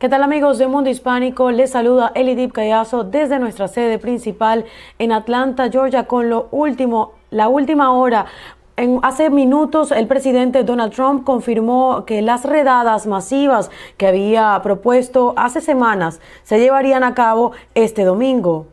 ¿Qué tal amigos de Mundo Hispánico? Les saluda Elidip Callazo desde nuestra sede principal en Atlanta, Georgia, con lo último, la última hora en hace minutos el presidente Donald Trump confirmó que las redadas masivas que había propuesto hace semanas se llevarían a cabo este domingo.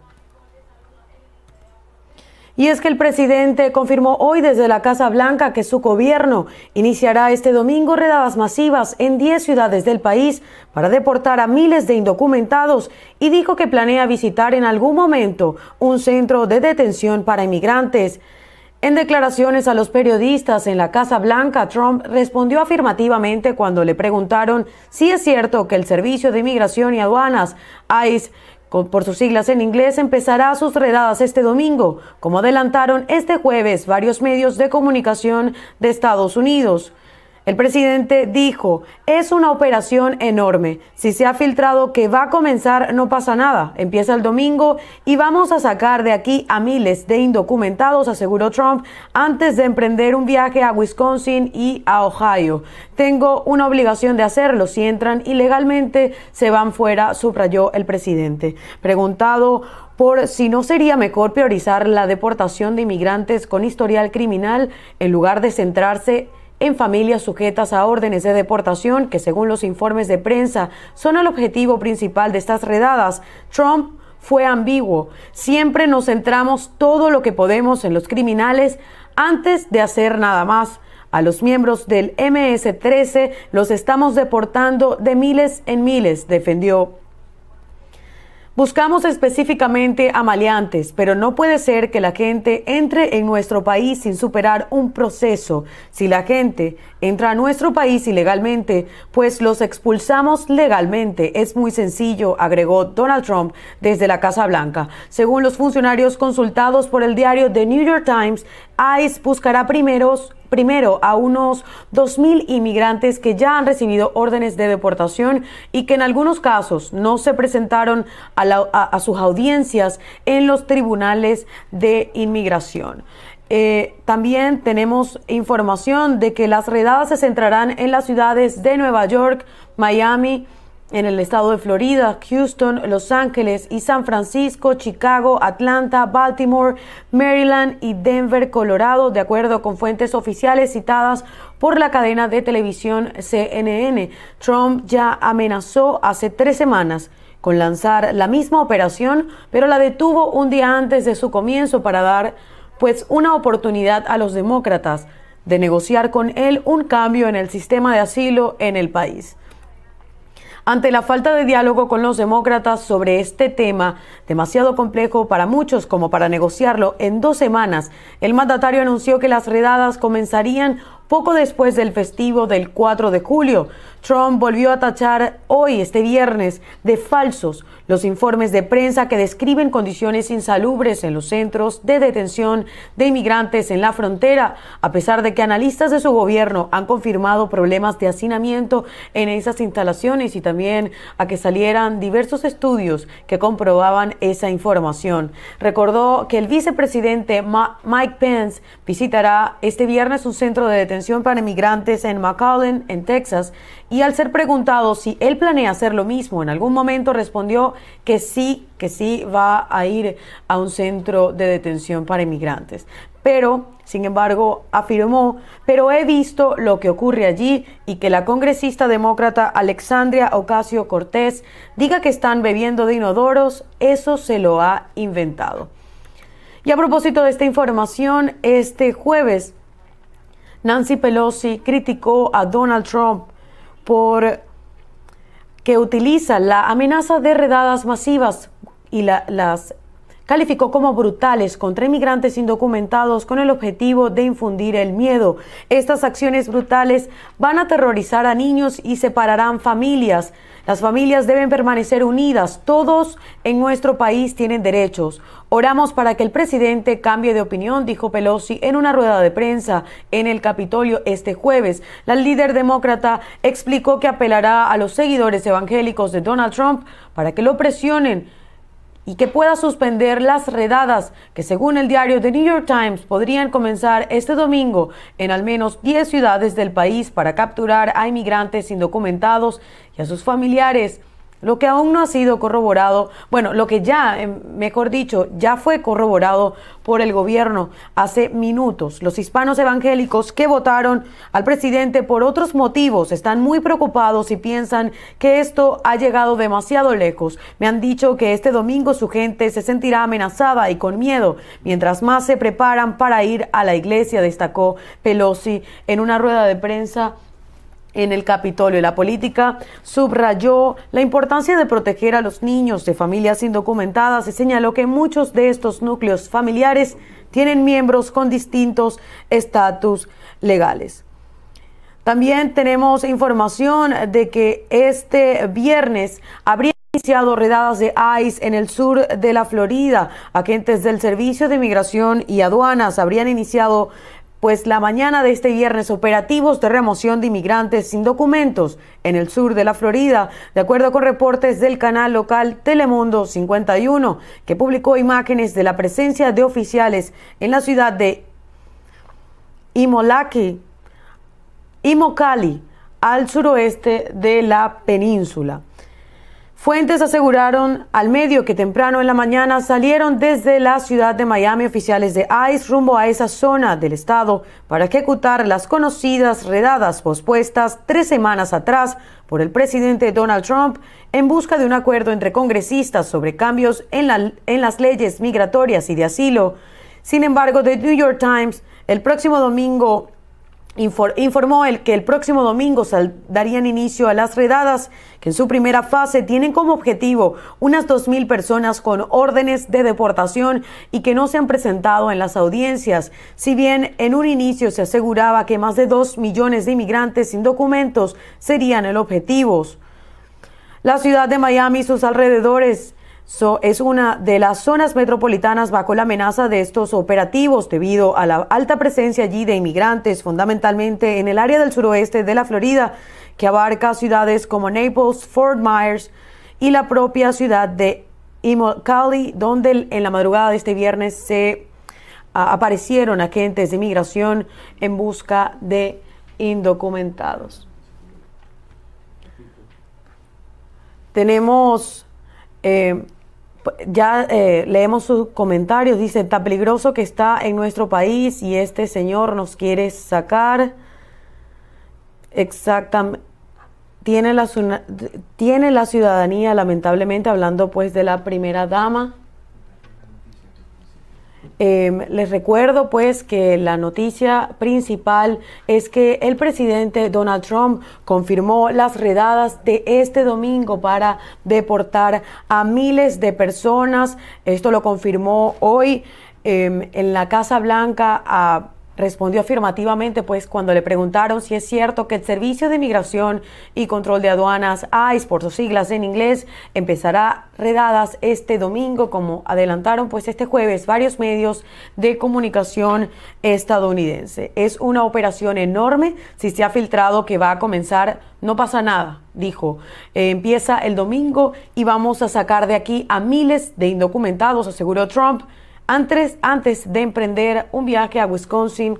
Y es que el presidente confirmó hoy desde la Casa Blanca que su gobierno iniciará este domingo redadas masivas en 10 ciudades del país para deportar a miles de indocumentados y dijo que planea visitar en algún momento un centro de detención para inmigrantes. En declaraciones a los periodistas en la Casa Blanca, Trump respondió afirmativamente cuando le preguntaron si es cierto que el Servicio de Inmigración y Aduanas, ICE, por sus siglas en inglés, empezará sus redadas este domingo, como adelantaron este jueves varios medios de comunicación de Estados Unidos. El presidente dijo, es una operación enorme. Si se ha filtrado que va a comenzar, no pasa nada. Empieza el domingo y vamos a sacar de aquí a miles de indocumentados, aseguró Trump, antes de emprender un viaje a Wisconsin y a Ohio. Tengo una obligación de hacerlo. Si entran ilegalmente, se van fuera, subrayó el presidente. Preguntado por si no sería mejor priorizar la deportación de inmigrantes con historial criminal en lugar de centrarse en en familias sujetas a órdenes de deportación que según los informes de prensa son el objetivo principal de estas redadas, Trump fue ambiguo. Siempre nos centramos todo lo que podemos en los criminales antes de hacer nada más. A los miembros del MS-13 los estamos deportando de miles en miles, defendió. Buscamos específicamente a maleantes, pero no puede ser que la gente entre en nuestro país sin superar un proceso. Si la gente entra a nuestro país ilegalmente, pues los expulsamos legalmente. Es muy sencillo, agregó Donald Trump desde la Casa Blanca. Según los funcionarios consultados por el diario The New York Times, ICE buscará primeros primero a unos 2.000 inmigrantes que ya han recibido órdenes de deportación y que en algunos casos no se presentaron a, sus audiencias en los tribunales de inmigración. Eh, también tenemos información de que las redadas se centrarán en las ciudades de Nueva York, Miami, en el estado de Florida, Houston, Los Ángeles y San Francisco, Chicago, Atlanta, Baltimore, Maryland y Denver, Colorado, de acuerdo con fuentes oficiales citadas por la cadena de televisión CNN. Trump ya amenazó hace tres semanas con lanzar la misma operación, pero la detuvo un día antes de su comienzo para dar pues una oportunidad a los demócratas de negociar con él un cambio en el sistema de asilo en el país ante la falta de diálogo con los demócratas sobre este tema, demasiado complejo para muchos como para negociarlo en dos semanas, el mandatario anunció que las redadas comenzarían poco después del festivo del 4 de julio, Trump volvió a tachar hoy, este viernes, de falsos los informes de prensa que describen condiciones insalubres en los centros de detención de inmigrantes en la frontera, a pesar de que analistas de su gobierno han confirmado problemas de hacinamiento en esas instalaciones y también a que salieran diversos estudios que comprobaban esa información. Recordó que el vicepresidente Mike Pence visitará este viernes un centro de detención para inmigrantes en McAllen, en Texas, y al ser preguntado si él planea hacer lo mismo, en algún momento respondió que sí, que sí va a ir a un centro de detención para inmigrantes. Pero, sin embargo, afirmó, pero he visto lo que ocurre allí y que la congresista demócrata Alexandria Ocasio Cortés diga que están bebiendo de inodoros, eso se lo ha inventado. Y a propósito de esta información, este jueves Nancy Pelosi criticó a Donald Trump por que utiliza la amenaza de redadas masivas y las calificó como brutales contra inmigrantes indocumentados con el objetivo de infundir el miedo. Estas acciones brutales van a aterrorizar a niños y separarán familias. Las familias deben permanecer unidas. Todos en nuestro país tienen derechos. Oramos para que el presidente cambie de opinión, dijo Pelosi en una rueda de prensa en el Capitolio este jueves. La líder demócrata explicó que apelará a los seguidores evangélicos de Donald Trump para que lo presionen y que pueda suspender las redadas que según el diario The New York Times podrían comenzar este domingo en al menos 10 ciudades del país para capturar a inmigrantes indocumentados y a sus familiares. Lo que aún no ha sido corroborado, bueno, lo que ya, em, mejor dicho, ya fue corroborado por el gobierno hace minutos. Los hispanos evangélicos que votaron al presidente por otros motivos están muy preocupados y piensan que esto ha llegado demasiado lejos. Me han dicho que este domingo su gente se sentirá amenazada y con miedo mientras más se preparan para ir a la iglesia, destacó Pelosi en una rueda de prensa en el Capitolio. La política subrayó la importancia de proteger a los niños de familias indocumentadas y señaló que muchos de estos núcleos familiares tienen miembros con distintos estatus legales. También tenemos información de que este viernes habrían iniciado redadas de ICE en el sur de la Florida. Agentes del Servicio de Migración y Aduanas habrían iniciado pues la mañana de este viernes operativos de remoción de inmigrantes sin documentos en el sur de la Florida, de acuerdo con reportes del canal local Telemundo 51, que publicó imágenes de la presencia de oficiales en la ciudad de Imolaki, Imokali, al suroeste de la península. Fuentes aseguraron al medio que temprano en la mañana salieron desde la ciudad de Miami oficiales de ICE rumbo a esa zona del estado para ejecutar las conocidas redadas pospuestas tres semanas atrás por el presidente Donald Trump en busca de un acuerdo entre congresistas sobre cambios en, las leyes migratorias y de asilo. Sin embargo, The New York Times el próximo domingo informó el que el próximo domingo darían inicio a las redadas, que en su primera fase tienen como objetivo unas 2.000 personas con órdenes de deportación y que no se han presentado en las audiencias. Si bien en un inicio se aseguraba que más de 2 millones de inmigrantes sin documentos serían el objetivo. La ciudad de Miami y sus alrededores es una de las zonas metropolitanas bajo la amenaza de estos operativos debido a la alta presencia allí de inmigrantes, fundamentalmente en el área del suroeste de la Florida, que abarca ciudades como Naples, Fort Myers y la propia ciudad de Imokali, donde en la madrugada de este viernes se aparecieron agentes de inmigración en busca de indocumentados. Tenemos eh, ya eh, leemos sus comentarios, dice, está peligroso que está en nuestro país y este señor nos quiere sacar. Exactamente. Tiene tiene la ciudadanía, lamentablemente, hablando pues de la primera dama. Em, les recuerdo pues que la noticia principal es que el presidente Donald Trump confirmó las redadas de este domingo para deportar a miles de personas. Esto lo confirmó hoy em, en la Casa Blanca a respondió afirmativamente, pues cuando le preguntaron si es cierto que el Servicio de migración y Control de Aduanas, ICE por sus siglas en inglés, empezará redadas este domingo, como adelantaron pues este jueves varios medios de comunicación estadounidense. Es una operación enorme, si se ha filtrado que va a comenzar, no pasa nada, dijo. Eh, empieza el domingo y vamos a sacar de aquí a miles de indocumentados, aseguró Trump. Antes, de emprender un viaje a Wisconsin,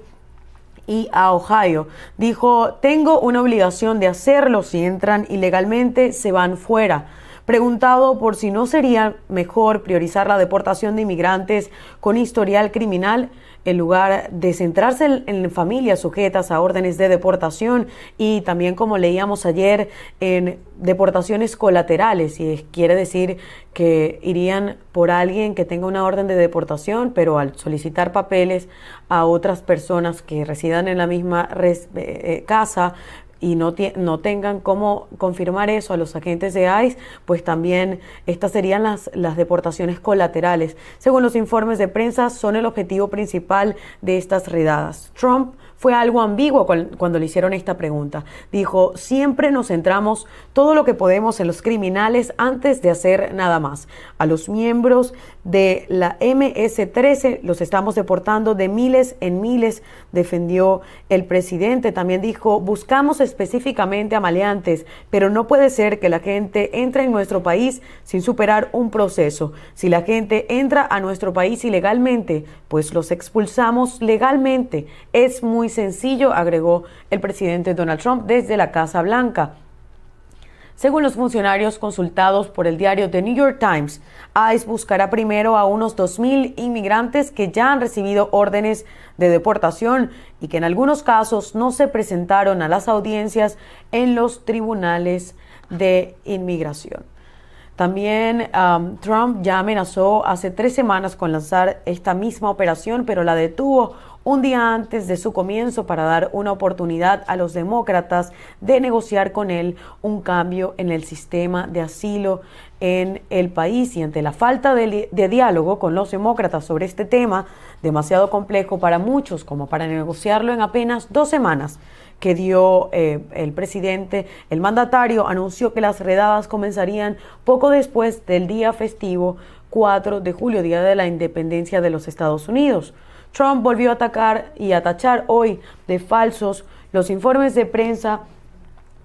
y a Ohio. Dijo, tengo una obligación de hacerlo, si entran ilegalmente se van fuera. Preguntado por si no sería mejor priorizar la deportación de inmigrantes con historial criminal, en lugar de centrarse en, familias sujetas a órdenes de deportación y también como leíamos ayer en deportaciones colaterales, y quiere decir que irían por alguien que tenga una orden de deportación, pero al solicitar papeles a otras personas que residan en la misma eh, eh, casa, y no, no tengan cómo confirmar eso a los agentes de ICE, pues también estas serían las, las deportaciones colaterales. Según los informes de prensa, son el objetivo principal de estas redadas. Trump fue algo ambiguo cuando le hicieron esta pregunta. Dijo, siempre nos centramos todo lo que podemos en los criminales antes de hacer nada más. A los miembros de la MS-13 los estamos deportando de miles en miles, defendió el presidente. También dijo, buscamos específicamente a maleantes, pero no puede ser que la gente entre en nuestro país sin superar un proceso. Si la gente entra a nuestro país ilegalmente, pues los expulsamos legalmente. Es muy sencillo, agregó el presidente Donald Trump desde la Casa Blanca. Según los funcionarios consultados por el diario The New York Times, ICE buscará primero a unos 2.000 inmigrantes que ya han recibido órdenes de deportación y que en algunos casos no se presentaron a las audiencias en los tribunales de inmigración. También um, Trump ya amenazó hace tres semanas con lanzar esta misma operación, pero la detuvo un día antes de su comienzo para dar una oportunidad a los demócratas de negociar con él un cambio en el sistema de asilo en el país y ante la falta de, diálogo con los demócratas sobre este tema, demasiado complejo para muchos como para negociarlo en apenas dos semanas que dio eh, el presidente, el mandatario anunció que las redadas comenzarían poco después del día festivo 4 de julio, Día de la Independencia de los Estados Unidos. Trump volvió a atacar y a tachar hoy de falsos los informes de prensa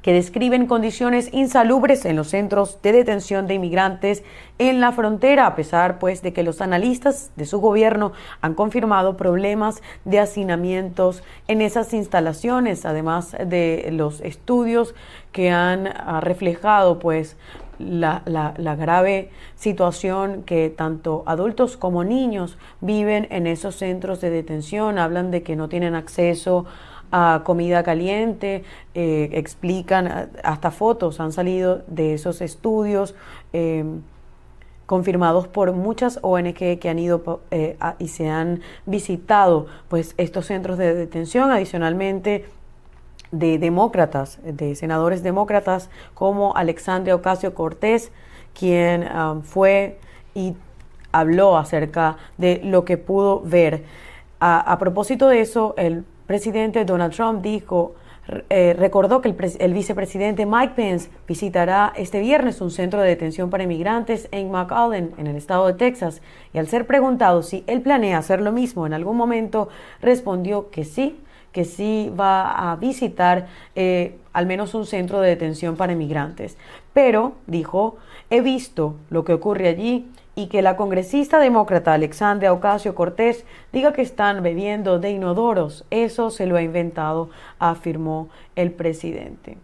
que describen condiciones insalubres en los centros de detención de inmigrantes en la frontera, a pesar pues de que los analistas de su gobierno han confirmado problemas de hacinamientos en esas instalaciones, además de los estudios que han ah, reflejado pues la, grave situación que tanto adultos como niños viven en esos centros de detención. Hablan de que no tienen acceso a comida caliente, eh, explican ah, hasta fotos, han salido de esos estudios. Em, confirmados por muchas ONG que han ido eh, y se han visitado pues estos centros de detención adicionalmente de demócratas, de senadores demócratas como Alexandria Ocasio Cortés, quien um, fue y habló acerca de lo que pudo ver. A, propósito de eso, el presidente Donald Trump dijo, eh, recordó que el, el, vicepresidente Mike Pence visitará este viernes un centro de detención para inmigrantes en McAllen, en el estado de Texas, y al ser preguntado si él planea hacer lo mismo en algún momento, respondió que sí, que sí va a visitar eh, al menos un centro de detención para inmigrantes. Pero, dijo, he visto lo que ocurre allí y que la congresista demócrata Alexandra Ocasio Cortés diga que están bebiendo de inodoros, eso se lo ha inventado, afirmó el presidente.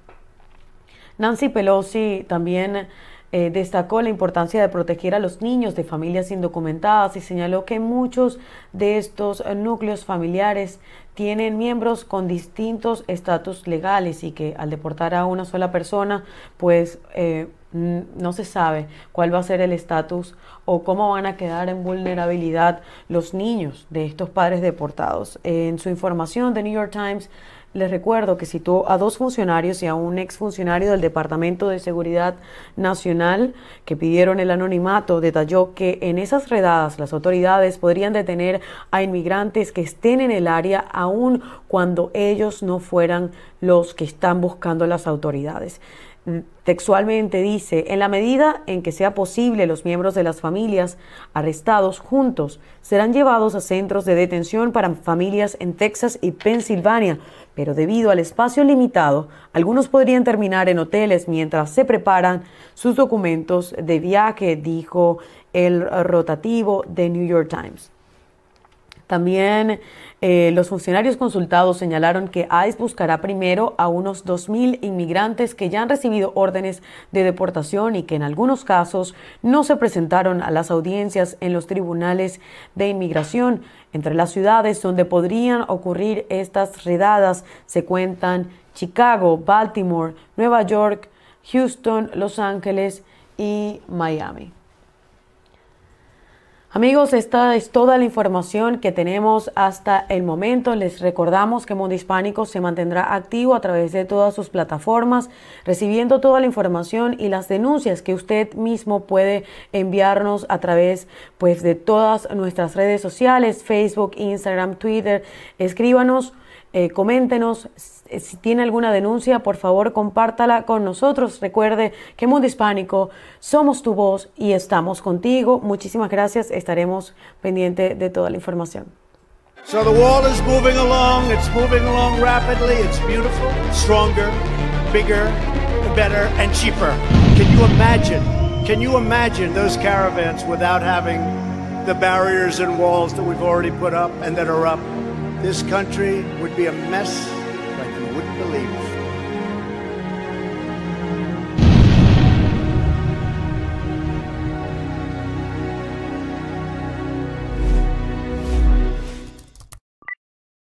Nancy Pelosi también eh, destacó la importancia de proteger a los niños de familias indocumentadas y señaló que muchos de estos núcleos familiares tienen miembros con distintos estatus legales y que al deportar a una sola persona, pues eh, mm, no se sabe cuál va a ser el estatus o cómo van a quedar en vulnerabilidad los niños de estos padres deportados. En su información, The New York Times les recuerdo que citó a dos funcionarios y a un exfuncionario del Departamento de Seguridad Nacional que pidieron el anonimato. Detalló que en esas redadas las autoridades podrían detener a inmigrantes que estén en el área aun cuando ellos no fueran los que están buscando las autoridades textualmente dice, en la medida en que sea posible, los miembros de las familias arrestados juntos serán llevados a centros de detención para familias en Texas y Pensilvania, pero debido al espacio limitado, algunos podrían terminar en hoteles mientras se preparan sus documentos de viaje, dijo el rotativo de New York Times. También eh, los funcionarios consultados señalaron que ICE buscará primero a unos 2.000 inmigrantes que ya han recibido órdenes de deportación y que en algunos casos no se presentaron a las audiencias en los tribunales de inmigración. Entre las ciudades donde podrían ocurrir estas redadas se cuentan Chicago, Baltimore, Nueva York, Houston, Los Ángeles y Miami. Amigos, esta es toda la información que tenemos hasta el momento. Les recordamos que Mundo Hispánico se mantendrá activo a través de todas sus plataformas, recibiendo toda la información y las denuncias que usted mismo puede enviarnos a través pues, de todas nuestras redes sociales, Facebook, Instagram, Twitter. Escríbanos, eh, coméntenos, eh, si tiene alguna denuncia, por favor compártala con nosotros. Recuerde que Mundo Hispánico somos tu voz y estamos contigo. Muchísimas gracias. Estaremos pendiente de toda la información. So the wall is moving along. It's moving along rapidly. It's beautiful, stronger, bigger, better, and cheaper. Can you imagine? Can you imagine those caravans without having the barriers and walls that we've already put up and that are up? This country would be a mess. Believe.